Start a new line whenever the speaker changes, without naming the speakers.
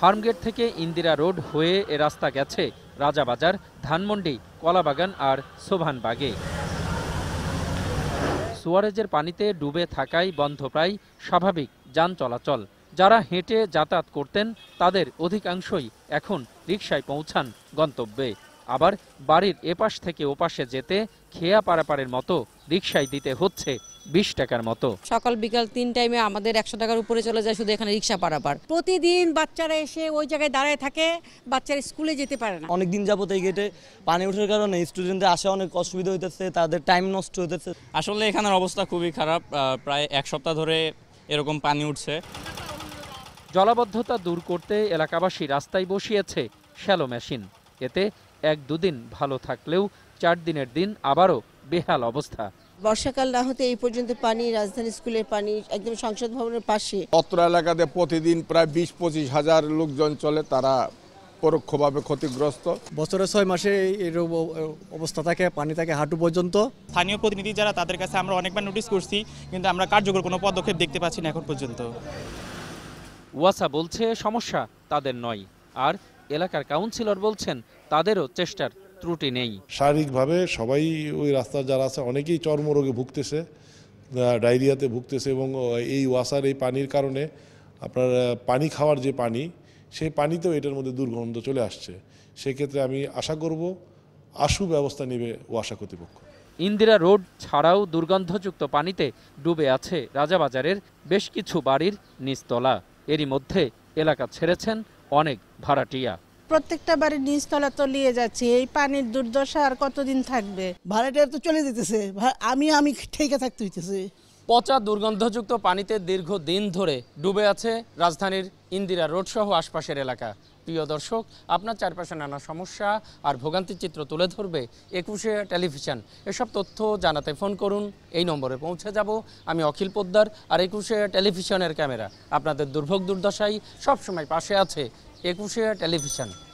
ফার্মগেট থেকে ইন্দিরা রোড হয়ে এ রাস্তা গেছে রাজাবাজার ধানমন্ডি কলাবাগান আর সোভানবাগে সুয়ারেজের পানিতে ডুবে থাকায় বন্ধ প্রায় স্বাভাবিক যান চলাচল যারা হেঁটে যাতায়াত করতেন তাদের অধিকাংশই এখন রিকশায় পৌঁছান গন্তব্যে আবার বাড়ির এপাশ থেকে ওপাশে যেতে খেয়া পারাপারের মতো রিক্সায় দিতে হচ্ছে বিশ টাকার মতো সকাল বিকাল তিন টাইমে আমাদের একশো টাকার উপরে চলে যায় শুধু এখানে রিক্সা পারাপার প্রতিদিন বাচ্চারা এসে ওই জায়গায় দাঁড়ায় থাকে বাচ্চারা স্কুলে যেতে পারে না অনেক দিন যাবত এই গেটে পানি ওঠার কারণে স্টুডেন্টদের আসা অনেক অসুবিধা হইতেছে তাদের টাইম নষ্ট হইতেছে আসলে এখানের অবস্থা খুবই খারাপ প্রায় এক সপ্তাহ ধরে এরকম পানি উঠছে জলাবদ্ধতা দূর করতে এলাকাবাসী রাস্তায় বসিয়েছে শ্যালো মেশিন এতে এক দুদিন ভালো থাকলেও চার দিনের দিন আবারও বেহাল অবস্থা বর্ষাকাল না হতে এই পর্যন্ত পানি রাজধানী স্কুলের পানি একদম সংসদ ভবনের পাশে অত্র এলাকাতে প্রতিদিন প্রায় বিশ পঁচিশ হাজার লোকজন চলে তারা পরোক্ষভাবে ক্ষতিগ্রস্ত বছরে ছয় মাসে এরকম অবস্থা থাকে পানি থাকে হাঁটু পর্যন্ত স্থানীয় প্রতিনিধি যারা তাদের কাছে আমরা অনেকবার নোটিশ করছি কিন্তু আমরা কার্যকর কোনো পদক্ষেপ দেখতে পাচ্ছি না এখন পর্যন্ত ওয়াসা বলছে সমস্যা তাদের নয় আর এলাকার কাউন্সিলর বলছেন তাদেরও চেষ্টার ত্রুটি নেই
শারীরিকভাবে সবাই ওই রাস্তার যারা আছে অনেকেই চর্মরোগে ভুগতেছে ডায়রিয়াতে ভুগতেছে এবং এই ওয়াসার এই পানির কারণে আপনার পানি খাওয়ার যে পানি সেই পানিতেও এটার মধ্যে দুর্গন্ধ চলে আসছে সেক্ষেত্রে আমি আশা করব আশু ব্যবস্থা নেবে ওয়াসা কর্তৃপক্ষ
ইন্দিরা রোড ছাড়াও দুর্গন্ধযুক্ত পানিতে ডুবে আছে রাজাবাজারের বেশ কিছু বাড়ির নিচতলা এরই মধ্যে এলাকা ছেড়েছেন অনেক ভাড়াটিয়া প্রত্যেকটা বাড়ির নিচতলা নিয়ে যাচ্ছে এই পানির দুর্দশা আর কতদিন থাকবে ভাড়াটিয়া তো চলে যেতেছে আমি আমি ঠেকে থাকতে হইতেছে পচা দুর্গন্ধযুক্ত পানিতে দীর্ঘ দিন ধরে ডুবে আছে রাজধানীর ইন্দিরা রোড সহ আশপাশের এলাকা প্রিয় দর্শক আপনার চারপাশে নানা সমস্যা আর ভোগান্তির চিত্র তুলে ধরবে একুশে টেলিভিশন এসব তথ্য জানাতে ফোন করুন এই নম্বরে পৌঁছে যাব আমি অখিল পোদ্দার আর একুশে টেলিভিশনের ক্যামেরা আপনাদের দুর্ভোগ দুর্দশাই সবসময় পাশে আছে একুশে টেলিভিশন